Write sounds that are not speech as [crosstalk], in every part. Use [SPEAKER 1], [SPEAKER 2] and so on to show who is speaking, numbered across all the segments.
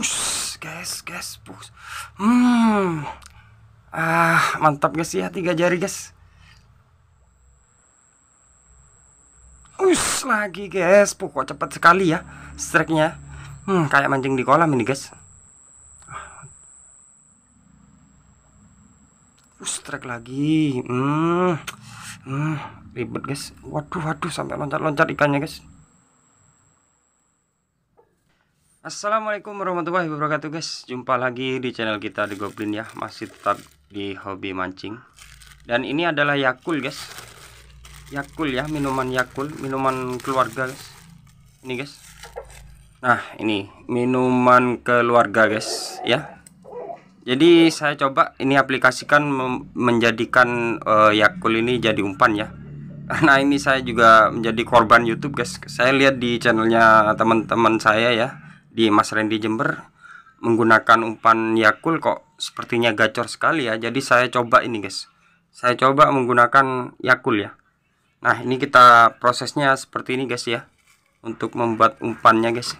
[SPEAKER 1] Ush, guys, guys, bus. Hmm. Ah, mantap guys ya, tiga jari guys. Us lagi guys, Puh, kok cepat sekali ya strike-nya. Hmm, kayak mancing di kolam ini guys. Ah. Us strike lagi. Hmm. Hmm, ribet guys. Waduh, waduh sampai loncat-loncat ikannya guys. Assalamualaikum warahmatullahi wabarakatuh guys Jumpa lagi di channel kita di Goblin ya Masih tetap di hobi mancing Dan ini adalah Yakul guys Yakul ya minuman Yakul Minuman keluarga guys Ini guys Nah ini minuman keluarga guys ya Jadi saya coba ini aplikasikan Menjadikan uh, Yakul ini jadi umpan ya [laughs] Nah ini saya juga menjadi korban YouTube guys Saya lihat di channelnya teman-teman saya ya di Mas Randy Jember menggunakan umpan Yakul kok sepertinya gacor sekali ya. Jadi saya coba ini guys. Saya coba menggunakan Yakul ya. Nah, ini kita prosesnya seperti ini guys ya. Untuk membuat umpannya guys.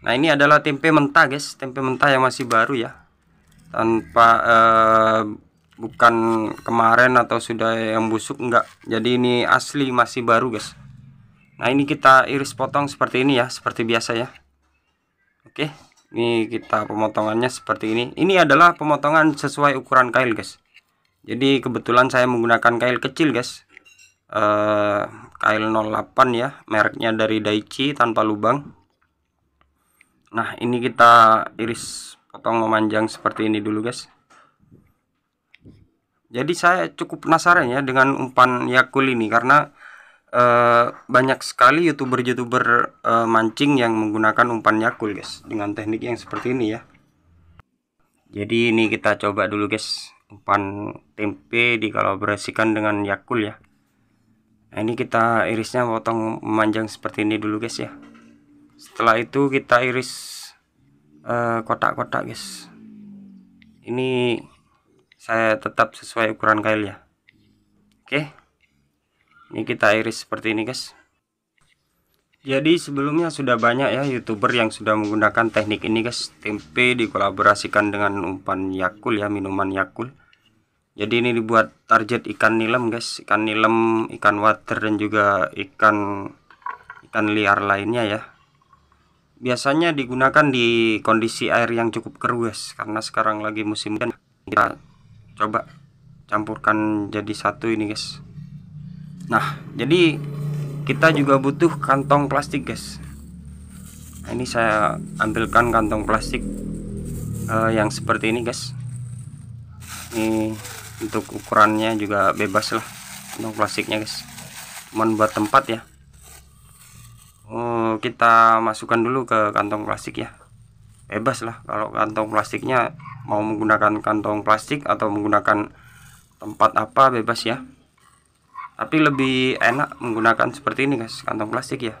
[SPEAKER 1] Nah, ini adalah tempe mentah guys. Tempe mentah yang masih baru ya. Tanpa eh, bukan kemarin atau sudah yang busuk enggak. Jadi ini asli masih baru guys. Nah, ini kita iris potong seperti ini ya, seperti biasa ya. Oke, ini kita pemotongannya seperti ini. Ini adalah pemotongan sesuai ukuran kail, guys. Jadi kebetulan saya menggunakan kail kecil, guys. Eh, kail 08 ya, mereknya dari Daichi tanpa lubang. Nah, ini kita iris potong memanjang seperti ini dulu, guys. Jadi saya cukup penasaran ya dengan umpan yakul ini karena Uh, banyak sekali youtuber-youtuber uh, mancing yang menggunakan umpan yakul guys dengan teknik yang seperti ini ya jadi ini kita coba dulu guys umpan tempe dikolaborasikan dengan yakul ya nah ini kita irisnya potong memanjang seperti ini dulu guys ya setelah itu kita iris eh, kotak-kotak uh, guys ini saya tetap sesuai ukuran kail ya oke okay ini kita iris seperti ini guys jadi sebelumnya sudah banyak ya youtuber yang sudah menggunakan teknik ini guys tempe dikolaborasikan dengan umpan yakul ya minuman yakul jadi ini dibuat target ikan nilem guys ikan nilem ikan water dan juga ikan ikan liar lainnya ya biasanya digunakan di kondisi air yang cukup keruh guys karena sekarang lagi musim dan kita coba campurkan jadi satu ini guys Nah, jadi kita juga butuh kantong plastik, guys. Nah, ini saya ambilkan kantong plastik uh, yang seperti ini, guys. Ini untuk ukurannya juga bebas lah kantong plastiknya, guys. Cuman buat tempat ya. Oh, kita masukkan dulu ke kantong plastik ya. Bebas lah kalau kantong plastiknya mau menggunakan kantong plastik atau menggunakan tempat apa bebas ya tapi lebih enak menggunakan seperti ini guys kantong plastik ya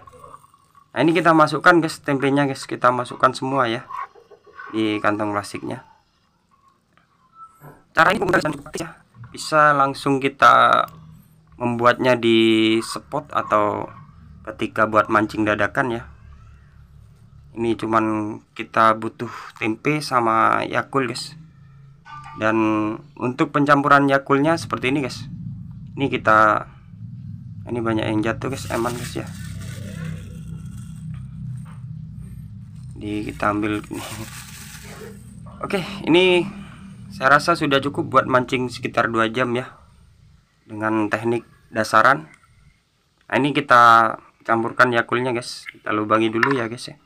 [SPEAKER 1] nah ini kita masukkan guys tempenya guys kita masukkan semua ya di kantong plastiknya cara ini penggunaan ya bisa langsung kita membuatnya di spot atau ketika buat mancing dadakan ya ini cuman kita butuh tempe sama yakul guys dan untuk pencampuran yakulnya seperti ini guys ini kita ini banyak yang jatuh guys eman guys ya di kita ambil ini [laughs] oke ini saya rasa sudah cukup buat mancing sekitar dua jam ya dengan teknik dasaran nah, ini kita campurkan yakulnya guys kita lubangi dulu ya guys ya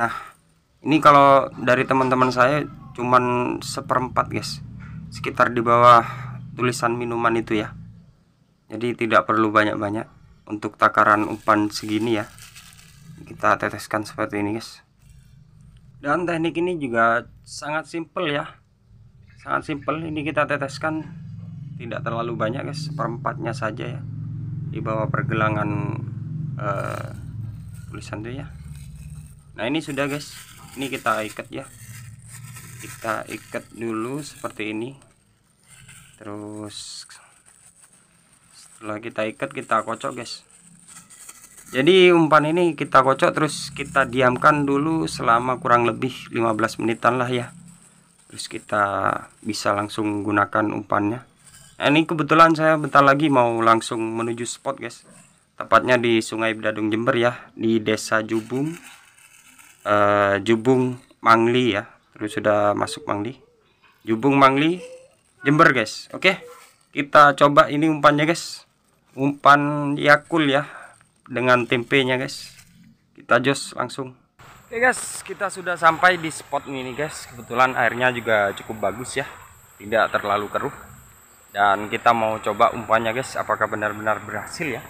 [SPEAKER 1] nah ini kalau dari teman-teman saya cuman seperempat guys sekitar di bawah tulisan minuman itu ya jadi tidak perlu banyak-banyak untuk takaran umpan segini ya kita teteskan seperti ini guys dan teknik ini juga sangat simpel ya sangat simpel ini kita teteskan tidak terlalu banyak guys seperempatnya saja ya di bawah pergelangan uh, tulisan itu ya nah ini sudah guys ini kita ikat ya kita ikat dulu seperti ini terus setelah kita ikat kita kocok guys jadi umpan ini kita kocok terus kita diamkan dulu selama kurang lebih 15 menitan lah ya terus kita bisa langsung gunakan umpannya nah, ini kebetulan saya bentar lagi mau langsung menuju spot guys tepatnya di sungai Bedadung Jember ya di desa Jubung Eh, jubung mangli ya terus sudah masuk mangli jubung mangli jember guys oke kita coba ini umpannya guys umpan yakul ya dengan tempenya guys kita jos langsung oke guys kita sudah sampai di spot ini guys kebetulan airnya juga cukup bagus ya tidak terlalu keruh dan kita mau coba umpannya guys apakah benar-benar berhasil ya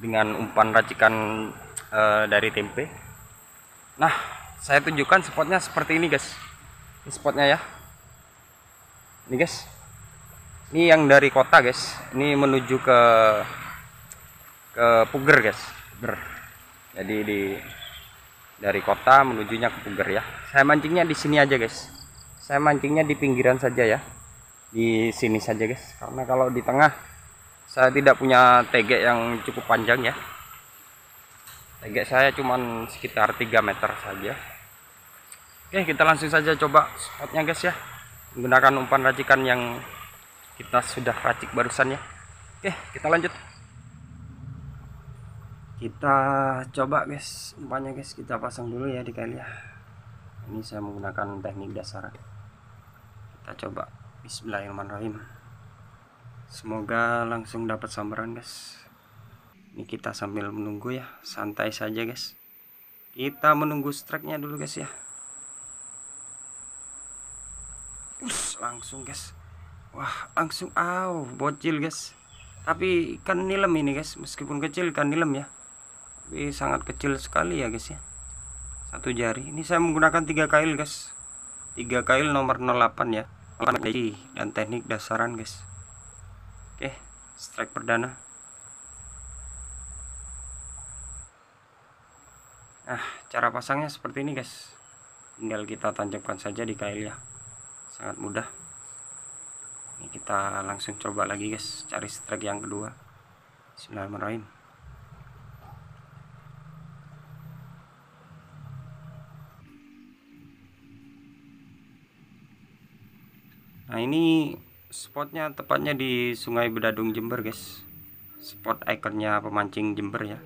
[SPEAKER 1] dengan umpan racikan uh, dari tempe nah saya tunjukkan spotnya seperti ini guys ini spotnya ya ini guys ini yang dari kota guys ini menuju ke ke Puger guys Ber. jadi di dari kota menujunya ke Puger ya saya mancingnya di sini aja guys saya mancingnya di pinggiran saja ya di sini saja guys karena kalau di tengah saya tidak punya TG yang cukup panjang ya Tegak saya cuman sekitar 3 meter saja. Oke, kita langsung saja coba spotnya guys ya. Menggunakan umpan racikan yang kita sudah racik barusan ya. Oke, kita lanjut. Kita coba guys, umpannya guys kita pasang dulu ya di kali ya. Ini saya menggunakan teknik dasar. Kita coba Bismillahirrahmanirrahim. Semoga langsung dapat sambaran guys ini kita sambil menunggu ya santai saja guys kita menunggu strike-nya dulu guys ya Us, langsung guys wah langsung aw bocil guys tapi ikan nilam ini guys meskipun kecil ikan nilam ya tapi sangat kecil sekali ya guys ya satu jari ini saya menggunakan tiga kail guys tiga kail nomor 08 ya dan teknik dasaran guys oke strike perdana cara pasangnya seperti ini guys tinggal kita tancapkan saja di kail ya sangat mudah ini kita langsung coba lagi guys cari strike yang kedua Bismillahirrahmanirrahim nah ini spotnya tepatnya di sungai Bedadung Jember guys spot ikonnya pemancing Jember ya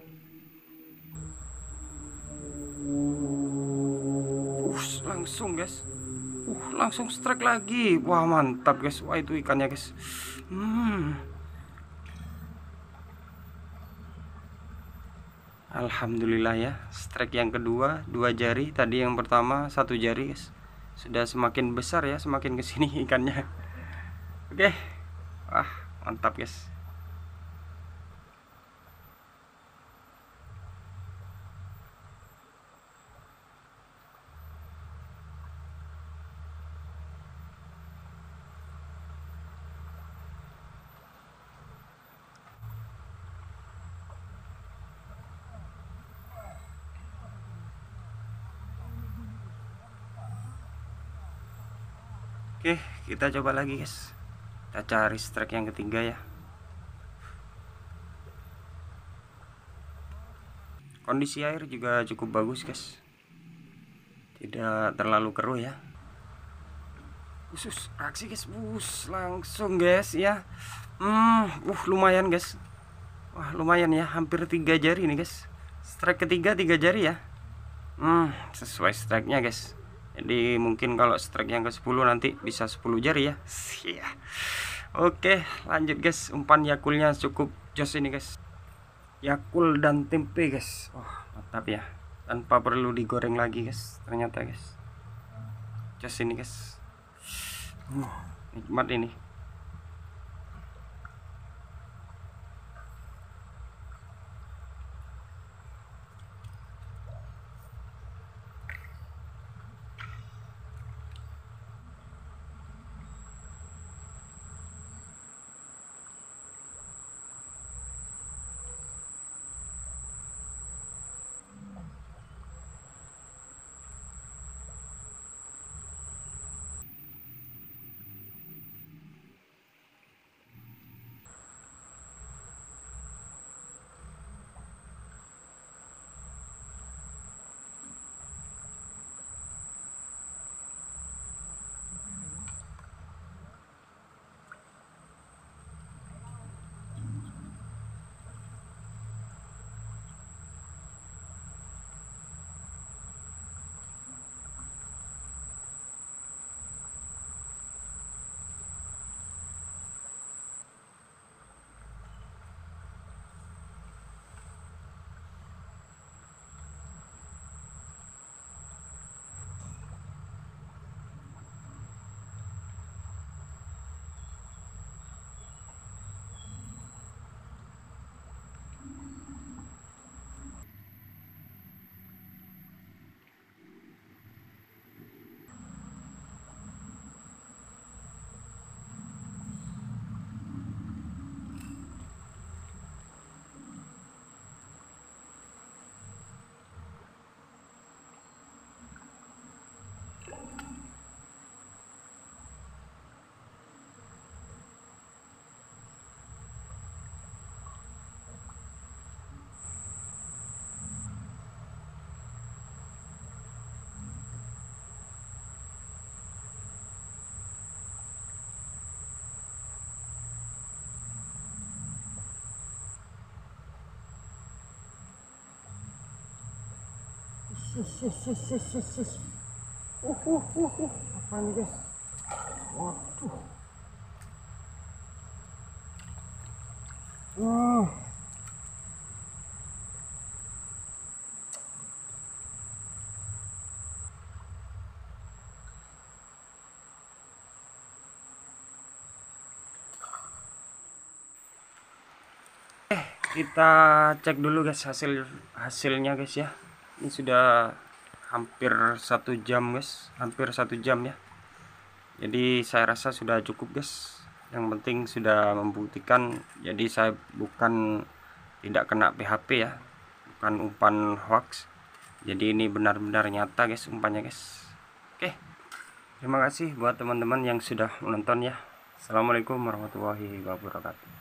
[SPEAKER 1] langsung guys uh langsung strike lagi wah mantap guys wah itu ikannya guys hmm. Alhamdulillah ya strike yang kedua dua jari tadi yang pertama satu jari guys sudah semakin besar ya semakin kesini [laughs] ikannya oke okay. wah mantap guys Oke, kita coba lagi, guys. Kita cari strike yang ketiga ya. Kondisi air juga cukup bagus, guys. Tidak terlalu keruh ya. Khusus aksi, guys. Bus langsung, guys ya. Hmm, uh lumayan, guys. Wah, lumayan ya. Hampir tiga jari ini, guys. Strike ketiga tiga jari ya. Hmm, sesuai strike-nya, guys jadi mungkin kalau strike yang ke 10 nanti bisa 10 jari ya yeah. oke lanjut guys umpan yakulnya cukup jos ini guys yakul dan tempe guys oh mantap ya tanpa perlu digoreng lagi guys ternyata guys jos ini guys uh, nikmat ini Yes, yes, yes, yes, yes, yes. Uh, uh, uh, uh. Apa nih guys? Waduh. Uh. kita cek dulu guys hasil hasilnya guys ya ini sudah hampir satu jam guys hampir satu jam ya jadi saya rasa sudah cukup guys yang penting sudah membuktikan jadi saya bukan tidak kena PHP ya bukan umpan hoax jadi ini benar-benar nyata guys umpannya guys oke terima kasih buat teman-teman yang sudah menonton ya Assalamualaikum warahmatullahi wabarakatuh